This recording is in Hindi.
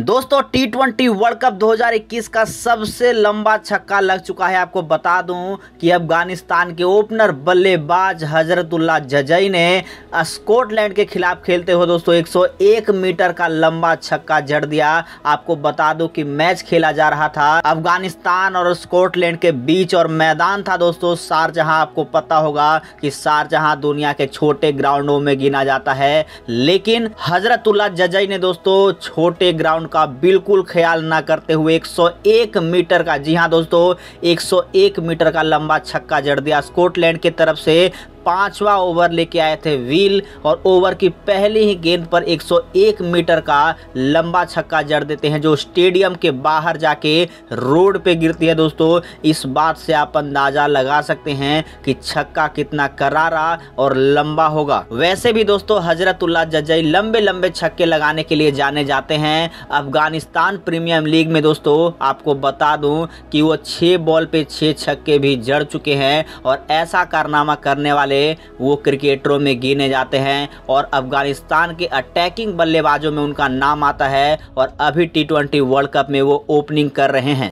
दोस्तों टी ट्वेंटी वर्ल्ड कप 2021 का सबसे लंबा छक्का लग चुका है आपको बता दूं कि अफगानिस्तान के ओपनर बल्लेबाज हजरतुल्ला जजई ने स्कॉटलैंड के खिलाफ खेलते हुए दोस्तों 101 मीटर का लंबा छक्का जड़ दिया आपको बता दूं कि मैच खेला जा रहा था अफगानिस्तान और स्कॉटलैंड के बीच और मैदान था दोस्तों शारजहां आपको पता होगा कि शारजहां दुनिया के छोटे ग्राउंडों में गिना जाता है लेकिन हजरतुल्ला जजई ने दोस्तों छोटे ग्राउंड ग्राउंड का बिल्कुल ख्याल ना करते हुए 101 मीटर का जी हाँ दोस्तों 101 मीटर का लंबा छक्का जड़ दिया स्कॉटलैंड की तरफ से पांचवा ओवर लेके आए थे व्हील और ओवर की पहली ही गेंद पर 101 मीटर का लंबा छक्का जड़ देते हैं जो स्टेडियम के बाहर जाके रोड पे गिरती है दोस्तों इस बात से आप अंदाजा लगा सकते हैं कि छक्का कितना करारा और लंबा होगा वैसे भी दोस्तों हजरतुल्ला जजई लंबे लंबे छक्के लगाने के लिए जाने जाते हैं अफगानिस्तान प्रीमियर लीग में दोस्तों आपको बता दूं कि वो छह बॉल पे छह छक्के भी जड़ चुके हैं और ऐसा कारनामा करने वाले वाले वो क्रिकेटरों में गिने जाते हैं और अफगानिस्तान के अटैकिंग बल्लेबाजों में उनका नाम आता है और अभी टी वर्ल्ड कप में वो ओपनिंग कर रहे हैं